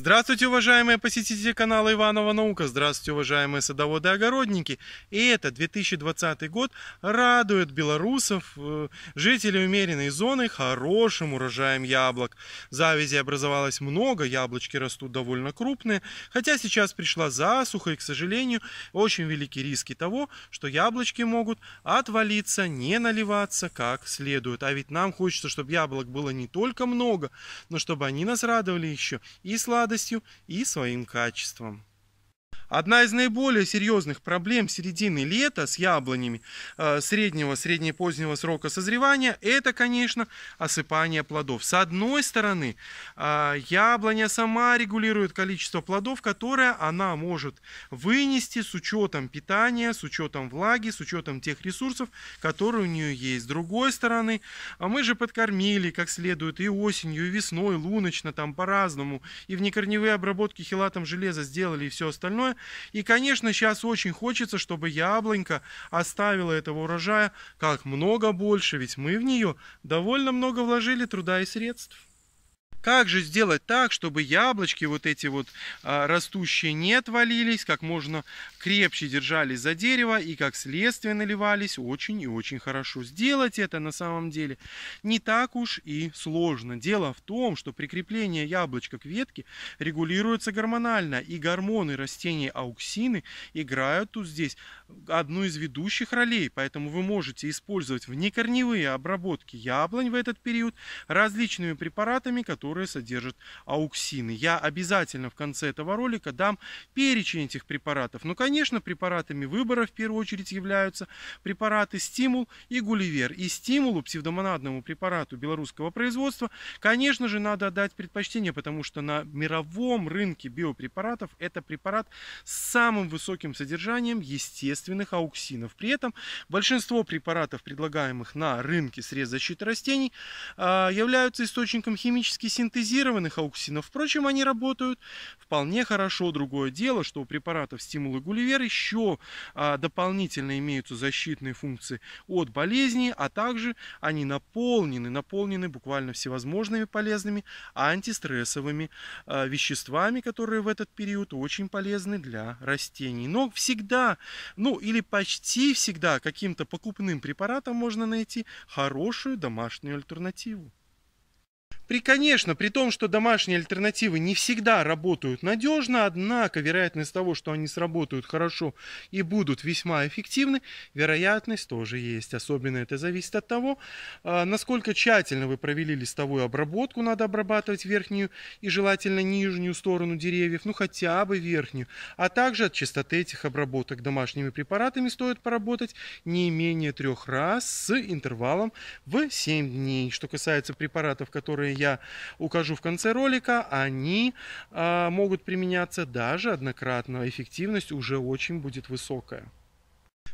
Здравствуйте, уважаемые посетители канала Иванова Наука, здравствуйте, уважаемые садоводы огородники. И это 2020 год радует белорусов, э, жителей умеренной зоны, хорошим урожаем яблок. Завязей образовалось много, яблочки растут довольно крупные, хотя сейчас пришла засуха и, к сожалению, очень велики риски того, что яблочки могут отвалиться, не наливаться как следует. А ведь нам хочется, чтобы яблок было не только много, но чтобы они нас радовали еще и сладко радостью и своим качеством. Одна из наиболее серьезных проблем середины лета с яблонями э, среднего, средне-позднего срока созревания – это, конечно, осыпание плодов. С одной стороны, э, яблоня сама регулирует количество плодов, которое она может вынести с учетом питания, с учетом влаги, с учетом тех ресурсов, которые у нее есть. С другой стороны, э, мы же подкормили как следует и осенью, и весной, луночно, там по-разному, и в некорневые обработки хилатом железа сделали, и все остальное. И, конечно, сейчас очень хочется, чтобы яблонька оставила этого урожая как много больше, ведь мы в нее довольно много вложили труда и средств. Как же сделать так, чтобы яблочки вот эти вот а, растущие не отвалились, как можно крепче держались за дерево и как следствие наливались очень и очень хорошо. Сделать это на самом деле не так уж и сложно. Дело в том, что прикрепление яблочка к ветке регулируется гормонально, и гормоны растений ауксины играют тут здесь одну из ведущих ролей, поэтому вы можете использовать внекорневые обработки яблонь в этот период различными препаратами, которые которые содержат ауксины. Я обязательно в конце этого ролика дам перечень этих препаратов. Но, ну, конечно, препаратами выбора в первую очередь являются препараты стимул и гулливер. И стимулу, псевдомонадному препарату белорусского производства, конечно же, надо отдать предпочтение, потому что на мировом рынке биопрепаратов это препарат с самым высоким содержанием естественных ауксинов. При этом большинство препаратов, предлагаемых на рынке средств защиты растений, а, являются источником химических синтезированных ауксинов. Впрочем, они работают вполне хорошо. Другое дело, что у препаратов стимулы Гулливер еще а, дополнительно имеются защитные функции от болезней, а также они наполнены, наполнены буквально всевозможными полезными антистрессовыми а, веществами, которые в этот период очень полезны для растений. Но всегда, ну или почти всегда каким-то покупным препаратом можно найти хорошую домашнюю альтернативу. При, конечно, при том, что домашние альтернативы не всегда работают надежно, однако вероятность того, что они сработают хорошо и будут весьма эффективны, вероятность тоже есть. Особенно это зависит от того, а, насколько тщательно вы провели листовую обработку. Надо обрабатывать верхнюю и желательно нижнюю сторону деревьев, ну хотя бы верхнюю. А также от частоты этих обработок домашними препаратами стоит поработать не менее трех раз с интервалом в 7 дней. Что касается препаратов, которые я укажу в конце ролика, они а, могут применяться даже однократно. Эффективность уже очень будет высокая.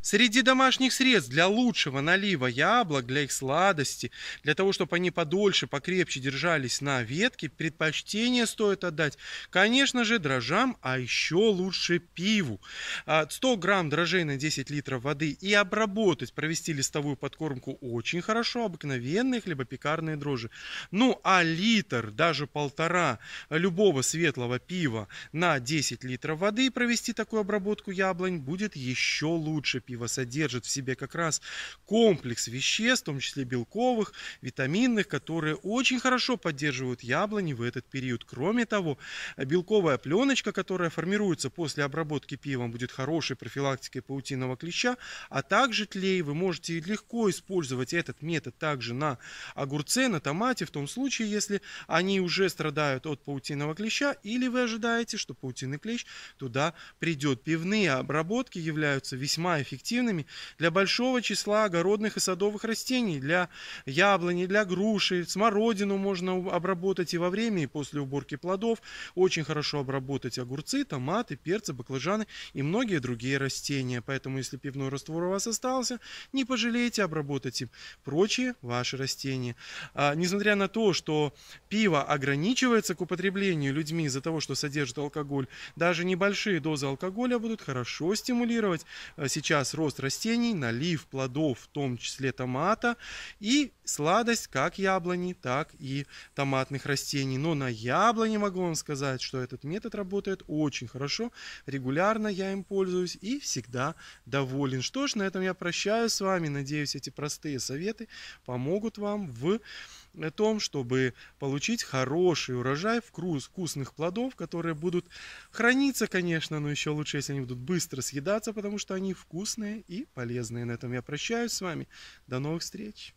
Среди домашних средств для лучшего налива яблок, для их сладости, для того, чтобы они подольше, покрепче держались на ветке, предпочтение стоит отдать, конечно же, дрожжам, а еще лучше пиву. 100 а, грамм дрожжей на 10 литров воды и обработать, провести листовую подкормку очень хорошо, обыкновенные либо пекарные дрожжи. Ну, а литр, даже полтора любого светлого пива на 10 литров воды и провести такую обработку яблонь будет еще лучше пива пиво содержит в себе как раз комплекс веществ, в том числе белковых, витаминных, которые очень хорошо поддерживают яблони в этот период. Кроме того, белковая пленочка, которая формируется после обработки пивом, будет хорошей профилактикой паутинного клеща, а также тлей. Вы можете легко использовать этот метод также на огурце, на томате, в том случае, если они уже страдают от паутинного клеща, или вы ожидаете, что паутинный клещ туда придет. Пивные обработки являются весьма эффективными эффективными для большого числа огородных и садовых растений, для яблони, для груши, смородину можно обработать и во время, и после уборки плодов. Очень хорошо обработать огурцы, томаты, перцы, баклажаны и многие другие растения. Поэтому, если пивной раствор у вас остался, не пожалейте обработать им прочие ваши растения. А, несмотря на то, что пиво ограничивается к употреблению людьми из-за того, что содержит алкоголь, даже небольшие дозы алкоголя будут хорошо стимулировать а, сейчас раз рост растений, налив плодов, в том числе томата, и сладость как яблони, так и томатных растений. Но на яблони могу вам сказать, что этот метод работает очень хорошо. Регулярно я им пользуюсь и всегда доволен. Что ж, на этом я прощаюсь с вами. Надеюсь, эти простые советы помогут вам в том, чтобы получить хороший урожай вкусных плодов, которые будут храниться, конечно, но еще лучше, если они будут быстро съедаться, потому что они вкусные и полезные. На этом я прощаюсь с вами. До новых встреч!